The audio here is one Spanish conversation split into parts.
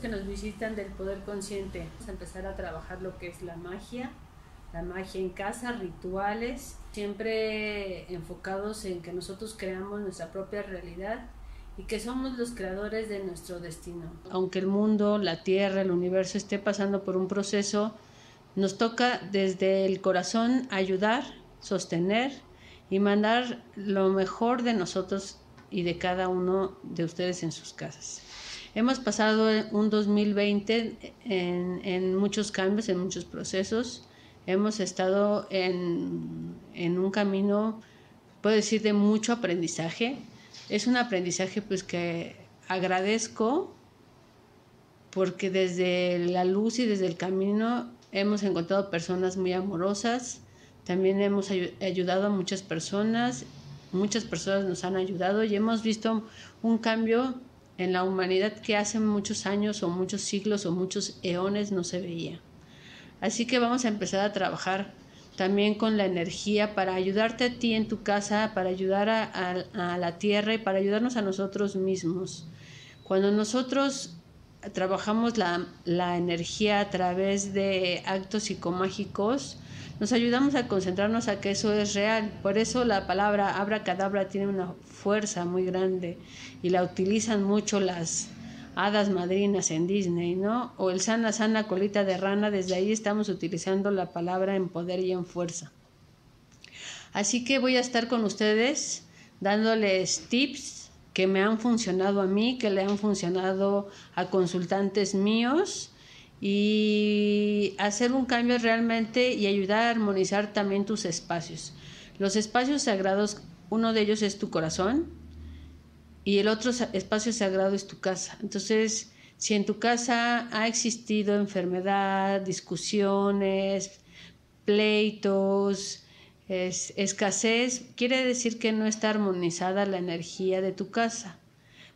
que nos visitan del Poder Consciente, vamos a empezar a trabajar lo que es la magia, la magia en casa, rituales, siempre enfocados en que nosotros creamos nuestra propia realidad y que somos los creadores de nuestro destino. Aunque el mundo, la Tierra, el universo esté pasando por un proceso, nos toca desde el corazón ayudar, sostener y mandar lo mejor de nosotros y de cada uno de ustedes en sus casas. Hemos pasado un 2020 en, muchos cambios, en muchos procesos. Hemos estado en, en, un camino, puedo decir, de mucho aprendizaje. Es un aprendizaje pues que agradezco porque desde la luz y desde el camino hemos encontrado personas muy amorosas, también hemos ayudado a muchas personas, muchas personas nos han ayudado y hemos visto un cambio en la humanidad que hace muchos años o muchos siglos o muchos eones no se veía. Así que vamos a empezar a trabajar también con la energía para ayudarte a ti en tu casa, para ayudar a, la tierra y para ayudarnos a nosotros mismos. Cuando nosotros trabajamos la, la energía a través de actos psicomágicos, nos ayudamos a concentrarnos a que eso es real. Por eso la palabra abracadabra tiene una fuerza muy grande y la utilizan mucho las hadas madrinas en Disney, ¿no? O el sana sana colita de rana, desde ahí estamos utilizando la palabra en poder y en fuerza. Así que voy a estar con ustedes dándoles tips que me han funcionado a mí, que le han funcionado a consultantes míos y hacer un cambio realmente y ayudar a armonizar también tus espacios. Los espacios sagrados, uno de ellos es tu corazón y el otro espacio sagrado es tu casa. Entonces, si en tu casa ha existido enfermedad, discusiones, pleitos, escasez, quiere decir que no está armonizada la energía de tu casa.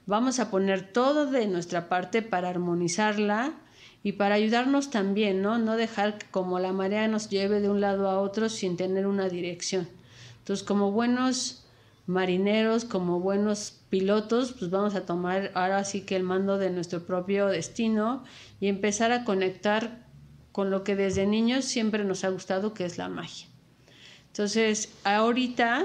Vamos a poner todo de nuestra parte para armonizarla y para ayudarnos también, ¿no? No dejar que como la marea nos lleve de un lado a otro sin tener una dirección. Entonces, como buenos marineros, como buenos pilotos, pues vamos a tomar ahora sí que el mando de nuestro propio destino y empezar a conectar con lo que desde niños siempre nos ha gustado, que es la magia. Entonces, ahorita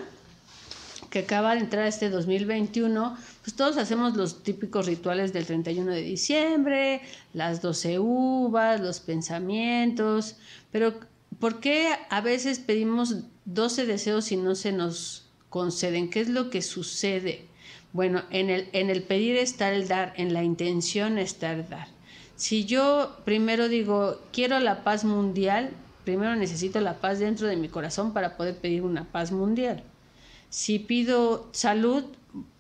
que acaba de entrar este 2021, pues todos hacemos los típicos rituales del 31 de diciembre, las 12 uvas, los pensamientos, pero ¿por qué a veces pedimos 12 deseos y no se nos conceden? ¿Qué es lo que sucede? Bueno, en el, en el pedir está el dar, en la intención está el dar. Si yo primero digo, quiero la paz mundial, primero necesito la paz dentro de mi corazón para poder pedir una paz mundial. Si pido salud,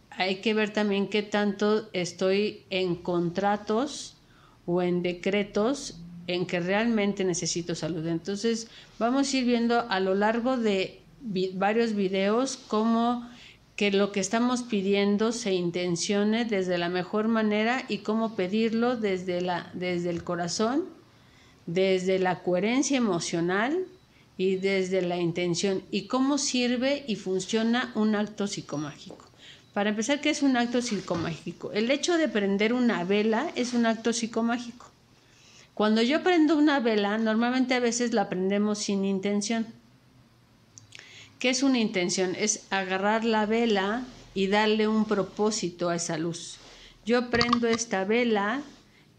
hay que ver también qué tanto estoy en contratos o en decretos en que realmente necesito salud. Entonces, vamos a ir viendo a lo largo de varios videos cómo que lo que estamos pidiendo se intencione desde la mejor manera y cómo pedirlo desde, la, desde el corazón, desde la coherencia emocional y desde la intención y cómo sirve y funciona un acto psicomágico. Para empezar, ¿qué es un acto psicomágico? El hecho de prender una vela es un acto psicomágico. Cuando yo prendo una vela, normalmente a veces la prendemos sin intención. ¿Qué es una intención? Es agarrar la vela y darle un propósito a esa luz. Yo prendo esta vela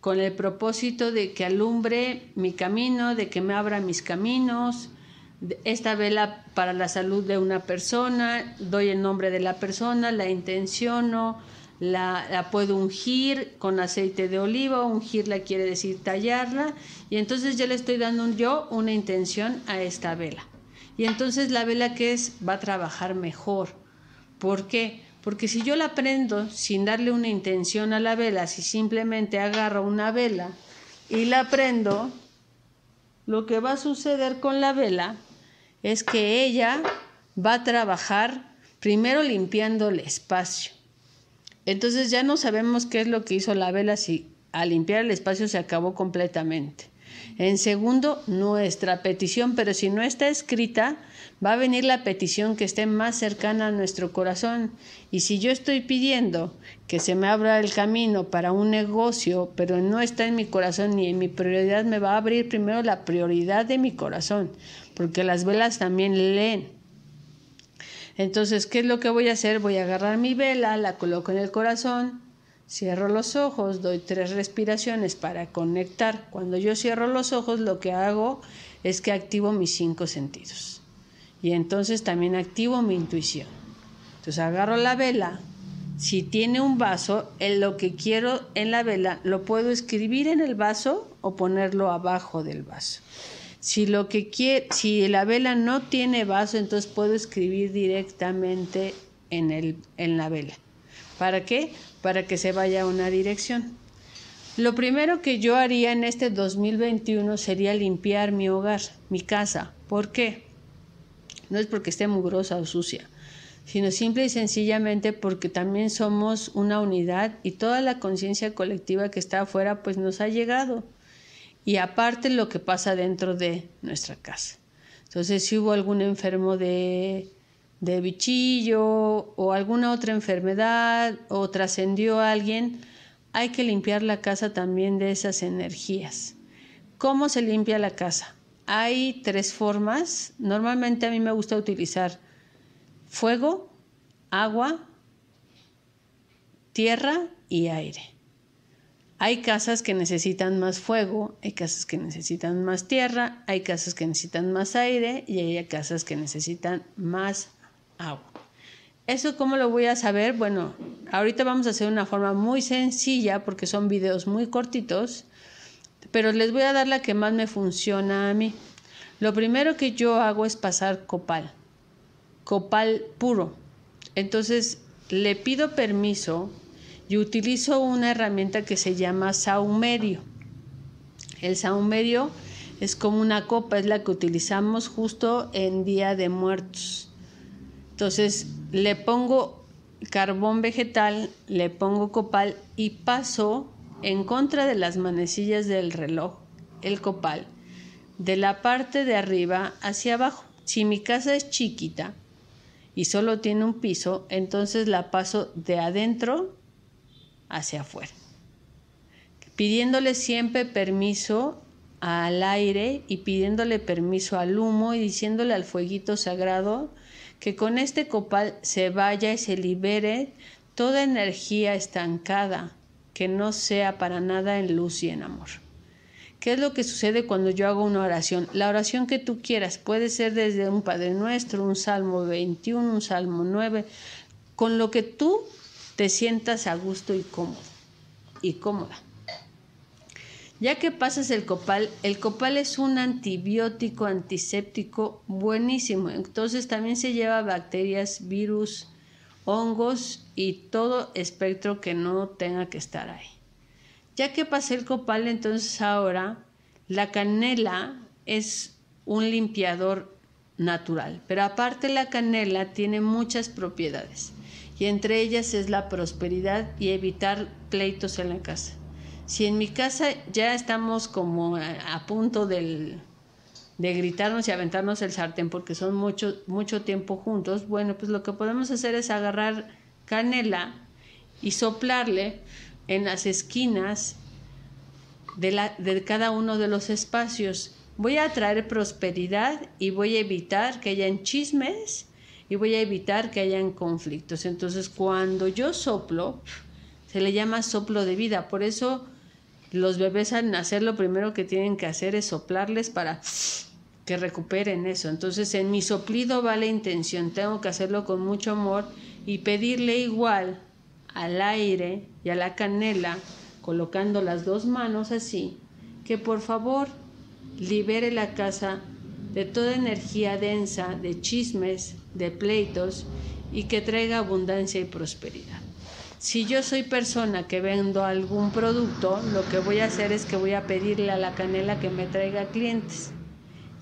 con el propósito de que alumbre mi camino, de que me abra mis caminos, esta vela para la salud de una persona, doy el nombre de la persona, la intenciono, la, puedo ungir con aceite de oliva, ungirla quiere decir tallarla, y entonces yo le estoy dando yo una intención a esta vela. Y entonces la vela que es va a trabajar mejor. ¿Por qué? Porque si yo la prendo sin darle una intención a la vela, si simplemente agarro una vela y la prendo, lo que va a suceder con la vela es que ella va a trabajar primero limpiando el espacio. Entonces ya no sabemos qué es lo que hizo la vela si al limpiar el espacio se acabó completamente. En segundo, nuestra petición, pero si no está escrita, va a venir la petición que esté más cercana a nuestro corazón. Y si yo estoy pidiendo que se me abra el camino para un negocio, pero no está en mi corazón ni en mi prioridad, me va a abrir primero la prioridad de mi corazón, porque las velas también leen. Entonces, ¿qué es lo que voy a hacer? Voy a agarrar mi vela, la coloco en el corazón, Cierro los ojos, doy tres respiraciones para conectar. Cuando yo cierro los ojos, lo que hago es que activo mis cinco sentidos. Y entonces también activo mi intuición. Entonces agarro la vela. Si tiene un vaso, en lo que quiero en la vela lo puedo escribir en el vaso o ponerlo abajo del vaso. Si lo que si la vela no tiene vaso, entonces puedo escribir directamente en la vela. ¿Para qué? para que se vaya a una dirección. Lo primero que yo haría en este 2021 sería limpiar mi hogar, mi casa. ¿Por qué? No es porque esté mugrosa o sucia, sino simple y sencillamente porque también somos una unidad y toda la conciencia colectiva que está afuera pues nos ha llegado. Y aparte lo que pasa dentro de nuestra casa. Entonces si hubo algún enfermo de de bichillo o alguna otra enfermedad o trascendió a alguien, hay que limpiar la casa también de esas energías. ¿Cómo se limpia la casa? Hay tres formas. Normalmente a mí me gusta utilizar fuego, agua, tierra y aire. Hay casas que necesitan más fuego, hay casas que necesitan más tierra, hay casas que necesitan más aire y hay casas que necesitan más agua. ¿Eso cómo lo voy a saber? Bueno, ahorita vamos a hacer una forma muy sencilla porque son videos muy cortitos, pero les voy a dar la que más me funciona a mí. Lo primero que yo hago es pasar copal, copal puro. Entonces le pido permiso y utilizo una herramienta que se llama saumerio. El saumerio es como una copa, es la que utilizamos justo en Día de Muertos. Entonces le pongo carbón vegetal, le pongo copal y paso en contra de las manecillas del reloj el copal de la parte de arriba hacia abajo. Si mi casa es chiquita y solo tiene un piso, entonces la paso de adentro hacia afuera, pidiéndole siempre permiso al aire y pidiéndole permiso al humo y diciéndole al fueguito sagrado que con este copal se vaya y se libere toda energía estancada que no sea para nada en luz y en amor. ¿Qué es lo que sucede cuando yo hago una oración? La oración que tú quieras puede ser desde un Padre Nuestro, un Salmo 21, un Salmo 9, con lo que tú te sientas a gusto y cómodo y cómoda. Ya que pasas el copal, el copal es un antibiótico antiséptico buenísimo. Entonces también se lleva bacterias, virus, hongos y todo espectro que no tenga que estar ahí. Ya que pasé el copal, entonces ahora la canela es un limpiador natural. Pero aparte la canela tiene muchas propiedades y entre ellas es la prosperidad y evitar pleitos en la casa. Si en mi casa ya estamos como a, punto del, de gritarnos y aventarnos el sartén porque son mucho, mucho tiempo juntos, bueno, pues lo que podemos hacer es agarrar canela y soplarle en las esquinas de, la, de cada uno de los espacios. Voy a atraer prosperidad y voy a evitar que hayan chismes y voy a evitar que hayan conflictos. Entonces, cuando yo soplo, se le llama soplo de vida. Por eso los bebés al nacer lo primero que tienen que hacer es soplarles para que recuperen eso. Entonces en mi soplido va la intención, tengo que hacerlo con mucho amor y pedirle igual al aire y a la canela, colocando las dos manos así, que por favor libere la casa de toda energía densa, de chismes, de pleitos, y que traiga abundancia y prosperidad. Si yo soy persona que vendo algún producto, lo que voy a hacer es que voy a pedirle a la canela que me traiga clientes.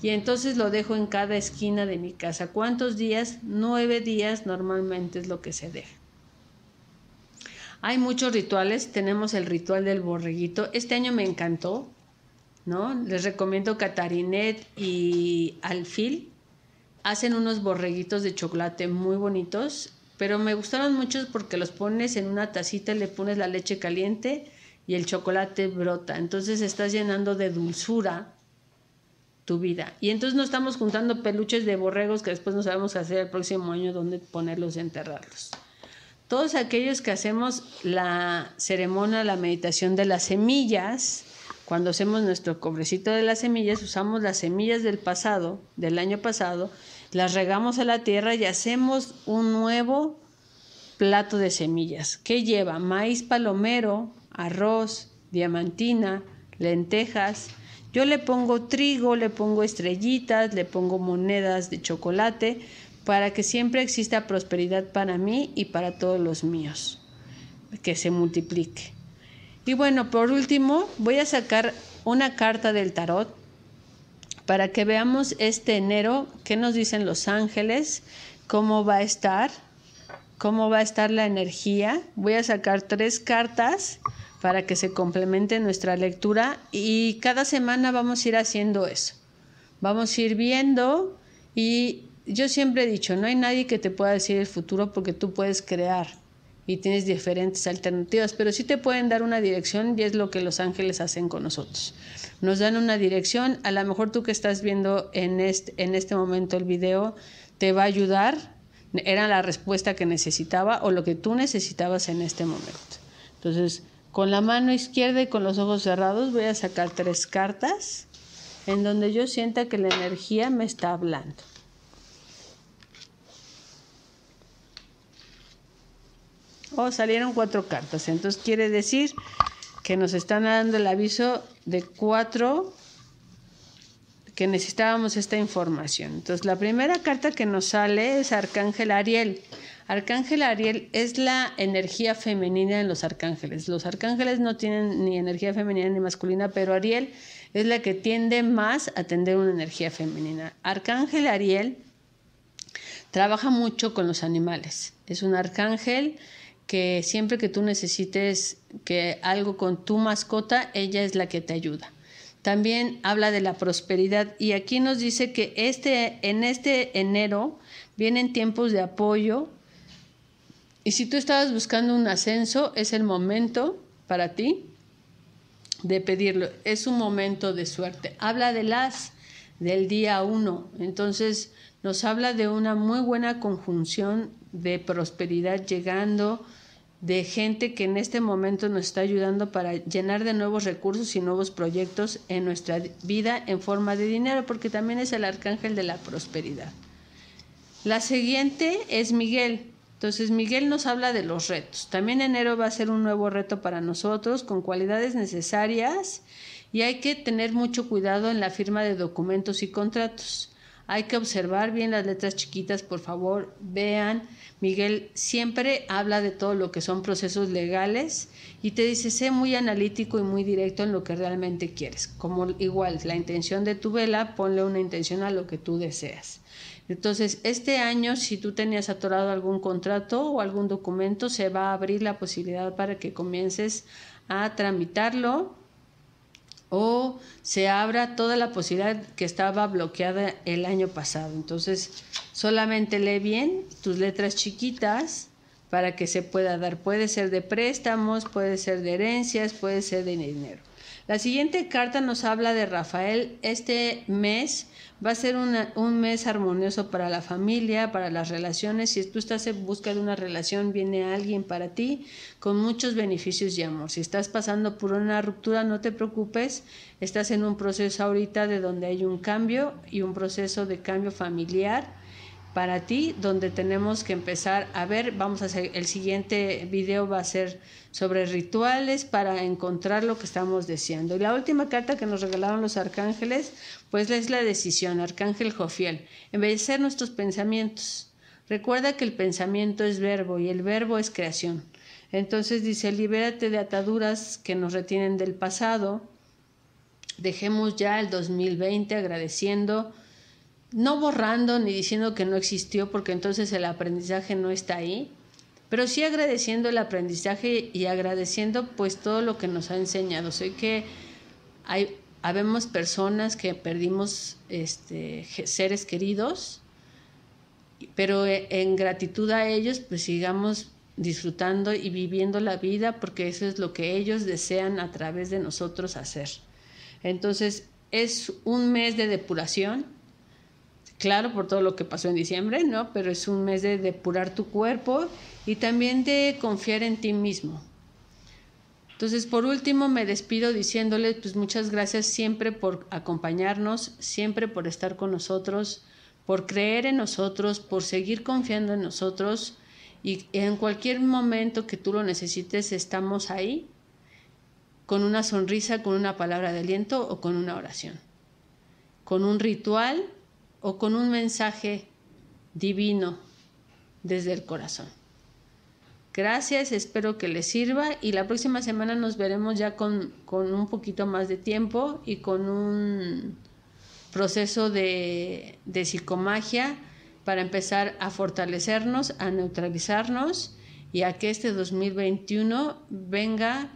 Y entonces lo dejo en cada esquina de mi casa. ¿Cuántos días? Nueve días normalmente es lo que se deja. Hay muchos rituales. Tenemos el ritual del borreguito. Este año me encantó. ¿no? Les recomiendo Catarinet y Alfil. Hacen unos borreguitos de chocolate muy bonitos pero me gustaron muchos porque los pones en una tacita, le pones la leche caliente y el chocolate brota. Entonces estás llenando de dulzura tu vida. Y entonces no estamos juntando peluches de borregos que después no sabemos qué hacer el próximo año, dónde ponerlos y enterrarlos. Todos aquellos que hacemos la ceremonia, la meditación de las semillas, cuando hacemos nuestro cobrecito de las semillas, usamos las semillas del pasado, del año pasado, las regamos a la tierra y hacemos un nuevo plato de semillas que lleva maíz palomero, arroz, diamantina, lentejas. Yo le pongo trigo, le pongo estrellitas, le pongo monedas de chocolate para que siempre exista prosperidad para mí y para todos los míos, que se multiplique. Y bueno, por último, voy a sacar una carta del tarot para que veamos este enero qué nos dicen los ángeles, cómo va a estar, cómo va a estar la energía. Voy a sacar tres cartas para que se complemente nuestra lectura y cada semana vamos a ir haciendo eso. Vamos a ir viendo y yo siempre he dicho, no hay nadie que te pueda decir el futuro porque tú puedes crear y tienes diferentes alternativas, pero sí te pueden dar una dirección y es lo que los ángeles hacen con nosotros. Nos dan una dirección, a lo mejor tú que estás viendo en este, en este momento el video te va a ayudar, era la respuesta que necesitaba o lo que tú necesitabas en este momento. Entonces, con la mano izquierda y con los ojos cerrados voy a sacar tres cartas en donde yo sienta que la energía me está hablando. oh, salieron cuatro cartas. Entonces quiere decir que nos están dando el aviso de cuatro que necesitábamos esta información. Entonces la primera carta que nos sale es Arcángel Ariel. Arcángel Ariel es la energía femenina en los arcángeles. Los arcángeles no tienen ni energía femenina ni masculina, pero Ariel es la que tiende más a tener una energía femenina. Arcángel Ariel trabaja mucho con los animales. Es un arcángel que siempre que tú necesites que algo con tu mascota, ella es la que te ayuda. También habla de la prosperidad y aquí nos dice que este, en este enero vienen tiempos de apoyo y si tú estabas buscando un ascenso, es el momento para ti de pedirlo. Es un momento de suerte. Habla de las del día uno. Entonces nos habla de una muy buena conjunción de prosperidad llegando, de gente que en este momento nos está ayudando para llenar de nuevos recursos y nuevos proyectos en nuestra vida en forma de dinero, porque también es el arcángel de la prosperidad. La siguiente es Miguel. Entonces Miguel nos habla de los retos. También enero va a ser un nuevo reto para nosotros con cualidades necesarias y hay que tener mucho cuidado en la firma de documentos y contratos. Hay que observar bien las letras chiquitas, por favor, vean. Miguel siempre habla de todo lo que son procesos legales y te dice, sé muy analítico y muy directo en lo que realmente quieres. Como igual, la intención de tu vela, ponle una intención a lo que tú deseas. Entonces, este año, si tú tenías atorado algún contrato o algún documento, se va a abrir la posibilidad para que comiences a tramitarlo o se abra toda la posibilidad que estaba bloqueada el año pasado. Entonces, solamente lee bien tus letras chiquitas para que se pueda dar. Puede ser de préstamos, puede ser de herencias, puede ser de dinero. La siguiente carta nos habla de Rafael. Este mes Va a ser un mes armonioso para la familia, para las relaciones. Si tú estás en busca de una relación, viene alguien para ti con muchos beneficios y amor. Si estás pasando por una ruptura, no te preocupes. Estás en un proceso ahorita de donde hay un cambio y un proceso de cambio familiar para ti, donde tenemos que empezar a ver, vamos a hacer, el siguiente video va a ser sobre rituales para encontrar lo que estamos deseando. Y la última carta que nos regalaron los arcángeles, pues es la decisión, Arcángel Jofiel, embellecer nuestros pensamientos. Recuerda que el pensamiento es verbo y el verbo es creación. Entonces dice, libérate de ataduras que nos retienen del pasado. Dejemos ya el 2020 agradeciendo no borrando ni diciendo que no existió, porque entonces el aprendizaje no está ahí, pero sí agradeciendo el aprendizaje y agradeciendo pues todo lo que nos ha enseñado. Sé que hay, habemos personas que perdimos este, seres queridos, pero eh, en gratitud a ellos pues sigamos disfrutando y viviendo la vida porque eso es lo que ellos desean a través de nosotros hacer. Entonces es un mes de depuración claro, por todo lo que pasó en diciembre, ¿no? Pero es un mes de depurar tu cuerpo y también de confiar en ti mismo. Entonces, por último, me despido diciéndoles, pues muchas gracias siempre por acompañarnos, siempre por estar con nosotros, por creer en nosotros, por seguir confiando en nosotros y en cualquier momento que tú lo necesites, estamos ahí con una sonrisa, con una palabra de aliento o con una oración, con un ritual o con un mensaje divino desde el corazón. Gracias, espero que les sirva y la próxima semana nos veremos ya con, un poquito más de tiempo y con un proceso de, de psicomagia para empezar a fortalecernos, a neutralizarnos y a que este 2021 venga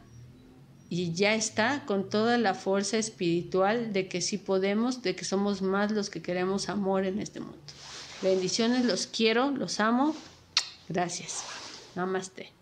y ya está con toda la fuerza espiritual de que sí podemos, de que somos más los que queremos amor en este mundo. Bendiciones, los quiero, los amo. Gracias. Namaste.